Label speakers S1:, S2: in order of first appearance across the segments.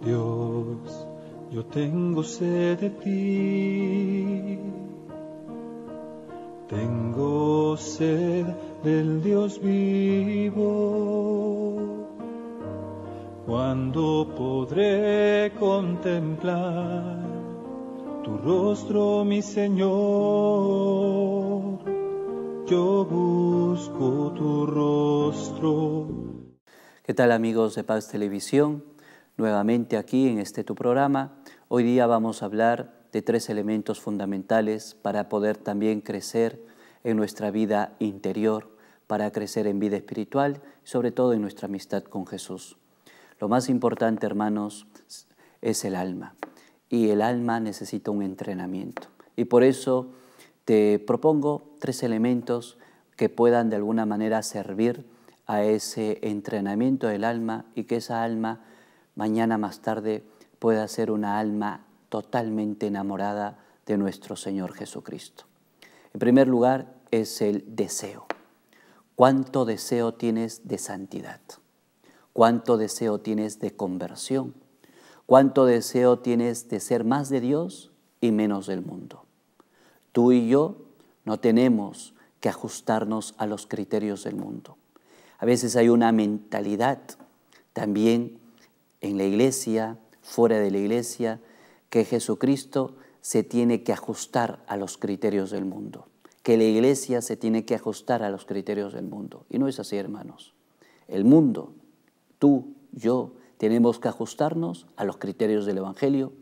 S1: Dios, yo tengo sed de ti. Tengo sed del Dios vivo. Cuando podré contemplar tu rostro, mi Señor? Yo busco tu rostro. ¿Qué tal amigos de Paz Televisión? nuevamente aquí en este tu programa. Hoy día vamos a hablar de tres elementos fundamentales para poder también crecer en nuestra vida interior, para crecer en vida espiritual, sobre todo en nuestra amistad con Jesús. Lo más importante, hermanos, es el alma. Y el alma necesita un entrenamiento. Y por eso te propongo tres elementos que puedan de alguna manera servir a ese entrenamiento del alma y que esa alma mañana más tarde pueda ser una alma totalmente enamorada de nuestro Señor Jesucristo. En primer lugar es el deseo. ¿Cuánto deseo tienes de santidad? ¿Cuánto deseo tienes de conversión? ¿Cuánto deseo tienes de ser más de Dios y menos del mundo? Tú y yo no tenemos que ajustarnos a los criterios del mundo. A veces hay una mentalidad también en la iglesia, fuera de la iglesia, que Jesucristo se tiene que ajustar a los criterios del mundo, que la iglesia se tiene que ajustar a los criterios del mundo. Y no es así, hermanos. El mundo, tú, yo, tenemos que ajustarnos a los criterios del Evangelio,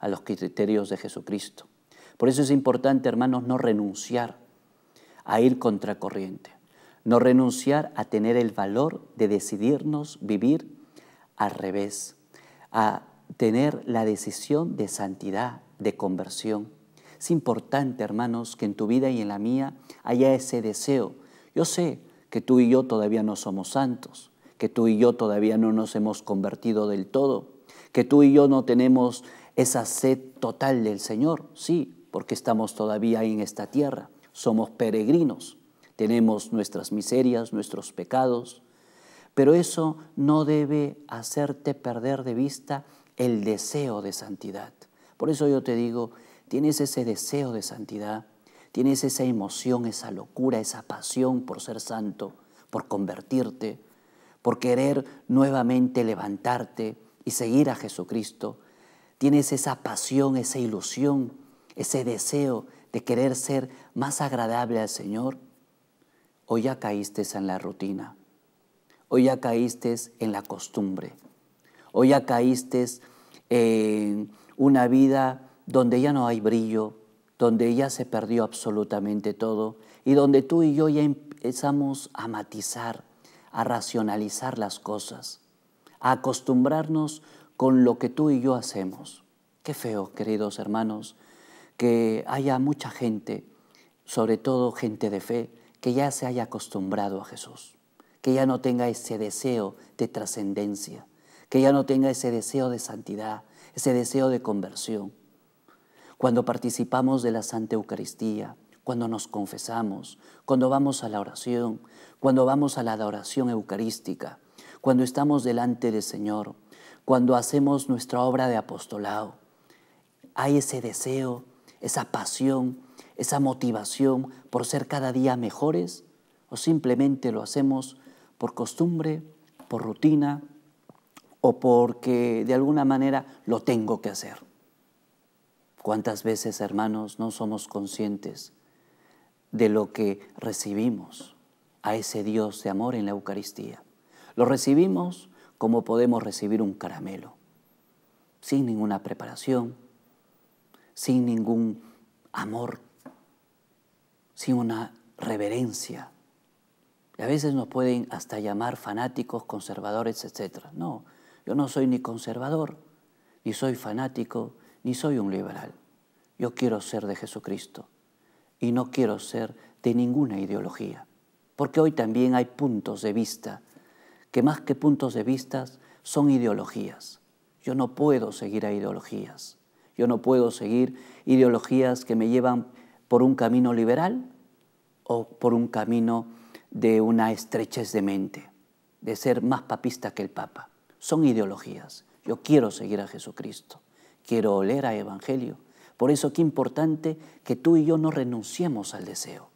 S1: a los criterios de Jesucristo. Por eso es importante, hermanos, no renunciar a ir contracorriente, no renunciar a tener el valor de decidirnos vivir al revés, a tener la decisión de santidad, de conversión. Es importante, hermanos, que en tu vida y en la mía haya ese deseo. Yo sé que tú y yo todavía no somos santos, que tú y yo todavía no nos hemos convertido del todo, que tú y yo no tenemos esa sed total del Señor, sí, porque estamos todavía en esta tierra, somos peregrinos, tenemos nuestras miserias, nuestros pecados, pero eso no debe hacerte perder de vista el deseo de santidad. Por eso yo te digo, tienes ese deseo de santidad, tienes esa emoción, esa locura, esa pasión por ser santo, por convertirte, por querer nuevamente levantarte y seguir a Jesucristo. Tienes esa pasión, esa ilusión, ese deseo de querer ser más agradable al Señor. O ya caíste en la rutina Hoy ya caíste en la costumbre, hoy ya caíste en una vida donde ya no hay brillo, donde ya se perdió absolutamente todo y donde tú y yo ya empezamos a matizar, a racionalizar las cosas, a acostumbrarnos con lo que tú y yo hacemos. Qué feo, queridos hermanos, que haya mucha gente, sobre todo gente de fe, que ya se haya acostumbrado a Jesús que ya no tenga ese deseo de trascendencia, que ya no tenga ese deseo de santidad, ese deseo de conversión. Cuando participamos de la Santa Eucaristía, cuando nos confesamos, cuando vamos a la oración, cuando vamos a la adoración eucarística, cuando estamos delante del Señor, cuando hacemos nuestra obra de apostolado, hay ese deseo, esa pasión, esa motivación por ser cada día mejores o simplemente lo hacemos por costumbre, por rutina o porque de alguna manera lo tengo que hacer. ¿Cuántas veces, hermanos, no somos conscientes de lo que recibimos a ese Dios de amor en la Eucaristía? Lo recibimos como podemos recibir un caramelo, sin ninguna preparación, sin ningún amor, sin una reverencia, a veces nos pueden hasta llamar fanáticos, conservadores, etc. No, yo no soy ni conservador, ni soy fanático, ni soy un liberal. Yo quiero ser de Jesucristo y no quiero ser de ninguna ideología. Porque hoy también hay puntos de vista que más que puntos de vista son ideologías. Yo no puedo seguir a ideologías. Yo no puedo seguir ideologías que me llevan por un camino liberal o por un camino de una estrechez de mente, de ser más papista que el Papa. Son ideologías. Yo quiero seguir a Jesucristo, quiero oler a Evangelio. Por eso qué importante que tú y yo no renunciemos al deseo.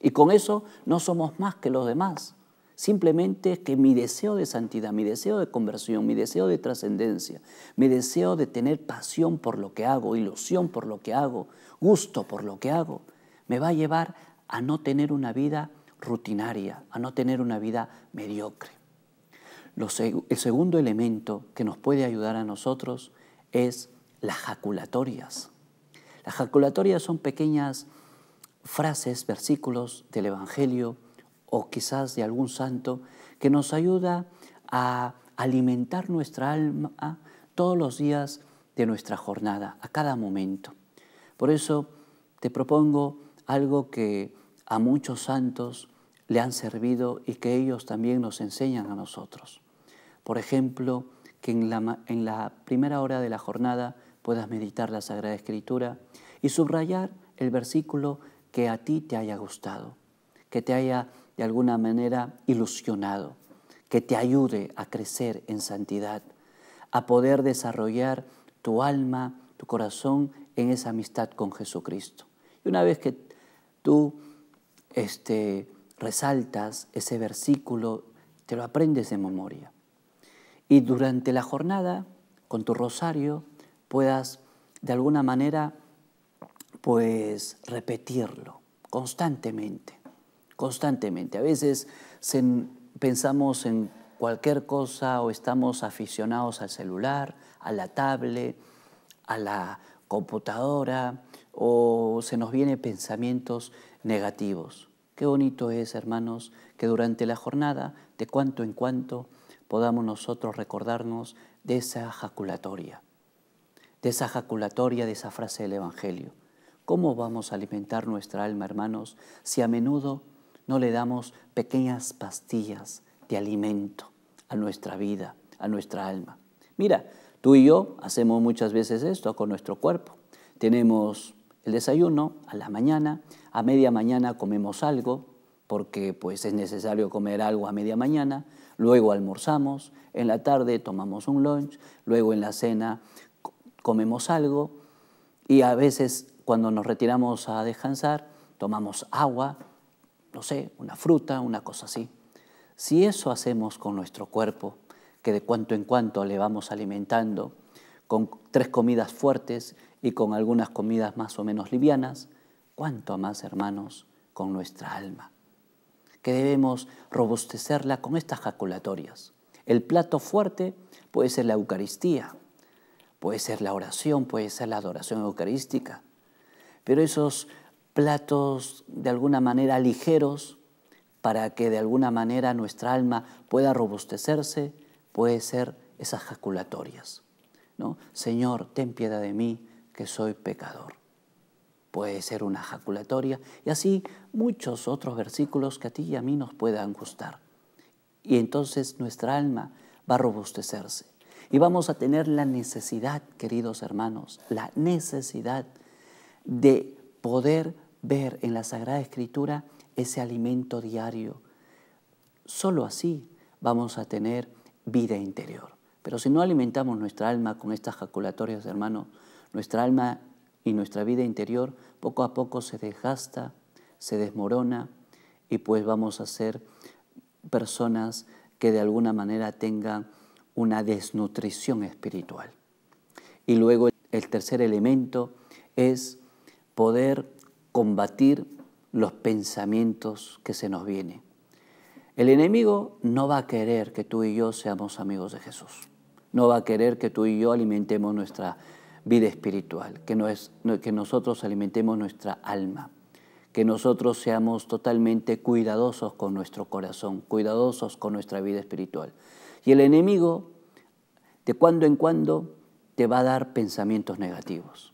S1: Y con eso no somos más que los demás. Simplemente que mi deseo de santidad, mi deseo de conversión, mi deseo de trascendencia, mi deseo de tener pasión por lo que hago, ilusión por lo que hago, gusto por lo que hago, me va a llevar a no tener una vida rutinaria, a no tener una vida mediocre. el segundo elemento que nos puede ayudar a nosotros es las jaculatorias. Las jaculatorias son pequeñas frases, versículos del Evangelio o quizás de algún santo que nos ayuda a alimentar nuestra alma todos los días de nuestra jornada, a cada momento. Por eso te propongo algo que a muchos santos le han servido y que ellos también nos enseñan a nosotros. Por ejemplo, que en la, en la primera hora de la jornada puedas meditar la Sagrada Escritura y subrayar el versículo que a ti te haya gustado, que te haya de alguna manera ilusionado, que te ayude a crecer en santidad, a poder desarrollar tu alma, tu corazón en esa amistad con Jesucristo. Y una vez que tú este, resaltas ese versículo, te lo aprendes de memoria. Y durante la jornada, con tu rosario, puedas de alguna manera pues repetirlo constantemente, constantemente. A veces pensamos en cualquier cosa o estamos aficionados al celular, a la tablet, a la computadora o se nos vienen pensamientos negativos. Qué bonito es, hermanos, que durante la jornada, de cuanto en cuanto, podamos nosotros recordarnos de esa jaculatoria, de esa jaculatoria, de esa frase del Evangelio. ¿Cómo vamos a alimentar nuestra alma, hermanos, si a menudo no le damos pequeñas pastillas de alimento a nuestra vida, a nuestra alma? Mira, tú y yo hacemos muchas veces esto con nuestro cuerpo. Tenemos el desayuno a la mañana, a media mañana comemos algo, porque pues es necesario comer algo a media mañana, luego almorzamos, en la tarde tomamos un lunch, luego en la cena comemos algo y a veces cuando nos retiramos a descansar tomamos agua, no sé, una fruta, una cosa así. Si eso hacemos con nuestro cuerpo, que de cuanto en cuanto le vamos alimentando, con tres comidas fuertes y con algunas comidas más o menos livianas, cuanto más, hermanos, con nuestra alma, que debemos robustecerla con estas jaculatorias. El plato fuerte puede ser la Eucaristía, puede ser la oración, puede ser la adoración eucarística, pero esos platos de alguna manera ligeros para que de alguna manera nuestra alma pueda robustecerse, puede ser esas jaculatorias. ¿no? Señor, ten piedad de mí, que soy pecador. Puede ser una jaculatoria y así muchos otros versículos que a ti y a mí nos puedan gustar. Y entonces nuestra alma va a robustecerse y vamos a tener la necesidad, queridos hermanos, la necesidad de poder ver en la Sagrada Escritura ese alimento diario. Solo así vamos a tener vida interior. Pero si no alimentamos nuestra alma con estas jaculatorias, hermanos, nuestra alma y nuestra vida interior poco a poco se desgasta, se desmorona y pues vamos a ser personas que de alguna manera tengan una desnutrición espiritual. Y luego el tercer elemento es poder combatir los pensamientos que se nos vienen. El enemigo no va a querer que tú y yo seamos amigos de Jesús. No va a querer que tú y yo alimentemos nuestra vida espiritual, que, no es, que nosotros alimentemos nuestra alma, que nosotros seamos totalmente cuidadosos con nuestro corazón, cuidadosos con nuestra vida espiritual. Y el enemigo, de cuando en cuando, te va a dar pensamientos negativos.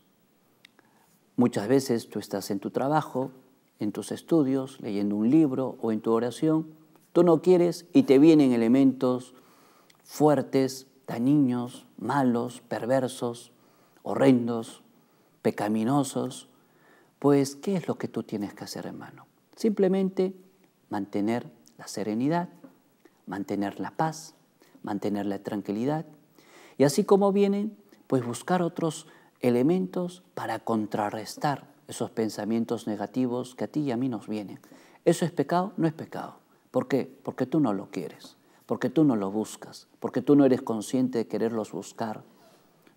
S1: Muchas veces tú estás en tu trabajo, en tus estudios, leyendo un libro o en tu oración, tú no quieres y te vienen elementos fuertes, dañinos, malos, perversos, horrendos, pecaminosos, pues ¿qué es lo que tú tienes que hacer, hermano? Simplemente mantener la serenidad, mantener la paz, mantener la tranquilidad. Y así como vienen, pues buscar otros elementos para contrarrestar esos pensamientos negativos que a ti y a mí nos vienen. ¿Eso es pecado? No es pecado. ¿Por qué? Porque tú no lo quieres, porque tú no lo buscas, porque tú no eres consciente de quererlos buscar,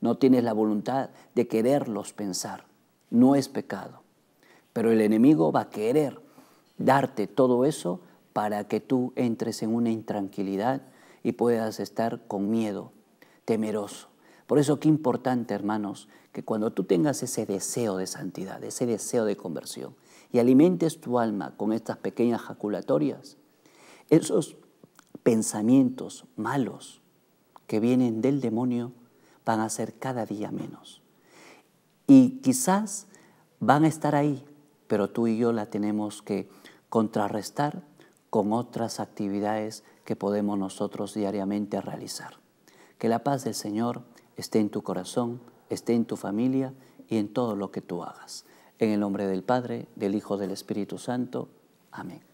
S1: no tienes la voluntad de quererlos pensar. No es pecado. Pero el enemigo va a querer darte todo eso para que tú entres en una intranquilidad y puedas estar con miedo, temeroso. Por eso qué importante, hermanos, que cuando tú tengas ese deseo de santidad, ese deseo de conversión, y alimentes tu alma con estas pequeñas jaculatorias, esos pensamientos malos que vienen del demonio, van a ser cada día menos. Y quizás van a estar ahí, pero tú y yo la tenemos que contrarrestar con otras actividades que podemos nosotros diariamente realizar. Que la paz del Señor esté en tu corazón, esté en tu familia y en todo lo que tú hagas. En el nombre del Padre, del Hijo, del Espíritu Santo. Amén.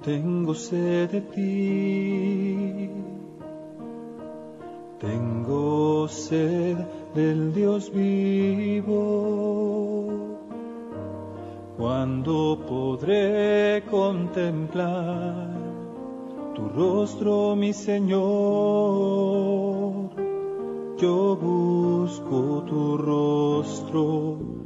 S1: Tengo sed de ti. Tengo sed del Dios vivo. Cuando podré contemplar tu rostro, mi Señor? Yo busco tu rostro